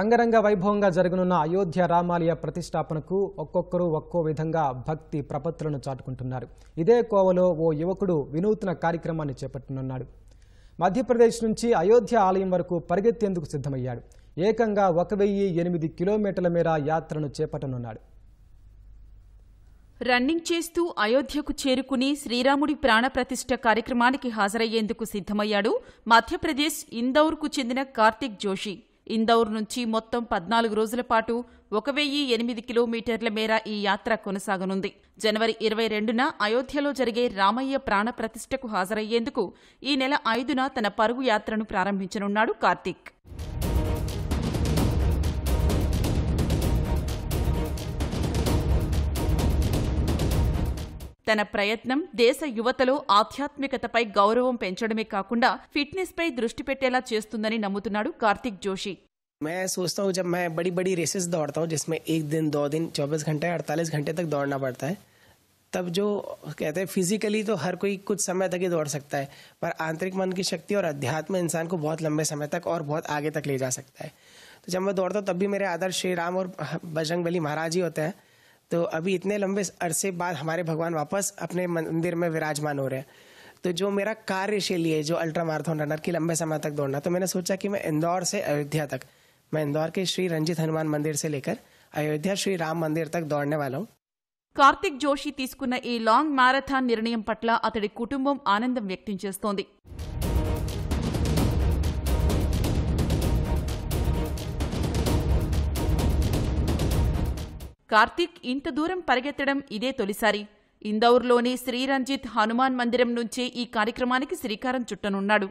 అంగరంగ వైభవంగా జరగనున్న అయోధ్య రామాలయ ప్రతిష్టాపనకు ఒక్కొక్కరు ఒక్కో విధంగా భక్తి ప్రపత్తులను చాటుకుంటున్నారు ఇదే కోవలో ఓ యువకుడు వినూత్న కార్యక్రమాన్ని చేపట్టనున్నాడు మధ్యప్రదేశ్ నుంచి అయోధ్య ఆలయం వరకు పరిగెత్తేందుకు సిద్ధమయ్యాడు ఏకంగా ఒక వెయ్యి ఎనిమిది కిలోమీటర్ల మేర యాత్రను చేపట్టనున్నాడు రన్నింగ్ చేస్తూ అయోధ్యకు చేరుకుని శ్రీరాముడి ప్రాణప్రతిష్ఠ కార్యక్రమానికి హాజరయ్యేందుకు సిద్ధమయ్యాడు మధ్యప్రదేశ్ ఇందౌర్కు చెందిన కార్తిక్ జోషి ఇందౌర్ నుంచి మొత్తం పద్నాలుగు రోజుల పాటు ఒక వెయ్యి ఎనిమిది కిలోమీటర్ల మేర ఈ యాత్ర కొనసాగనుంది జనవరి ఇరవై రెండున అయోధ్యలో జరిగే రామయ్య ప్రాణ ప్రతిష్టకు హాజరయ్యేందుకు ఈ నెల ఐదున తన పరుగు యాత్రను ప్రారంభించనున్నాడు కార్తీక్ తన ప్రయత్నం దేశ యువతలో ఆధ్యాత్మికతపై గౌరవం పెంచడమే కాకుండా ఫిట్నెస్పై దృష్టి పెట్టేలా చేస్తుందని నమ్ముతున్నాడు కార్తిక్ జోషి मैं सोचता हूँ जब मैं बड़ी बड़ी रेसेस दौड़ता हूँ जिसमें एक दिन दो दिन चौबीस घंटे अड़तालीस घंटे तक दौड़ना पड़ता है तब जो कहते हैं फिजिकली तो हर कोई कुछ समय तक ही दौड़ सकता है पर आंतरिक मन की शक्ति और अध्यात्म इंसान को बहुत लंबे समय तक और बहुत आगे तक ले जा सकता है तो जब मैं दौड़ता हूँ तब भी मेरे आदर्श श्री राम और बजरंग बली महाराज ही होते हैं तो अभी इतने लंबे अरसे बाद हमारे भगवान वापस अपने मंदिर में विराजमान हो रहे हैं तो जो मेरा कार्यशैली है जो अल्ट्रा मैराथन रनर की लंबे समय तक दौड़ना तो मैंने सोचा कि मैं इंदौर से अयोध्या तक मैं इंदौर के श्री रंजित हनुमान मंदिर से लेकर అయోధ్య राम मंदिर మందిర్ दौड़ने वाला हूँ కార్తిక్ జోషి తీసుకున్న ఈ లాంగ్ మారథాన్ నిర్ణయం పట్ల అతడి కుటుంబం ఆనందం వ్యక్తం చేస్తోంది కార్తిక్ ఇంత దూరం పరిగెత్తడం ఇదే తొలిసారి ఇందౌర్లోని శ్రీరంజిత్ హనుమాన్ మందిరం నుంచే ఈ కార్యక్రమానికి శ్రీకారం చుట్టనున్నాడు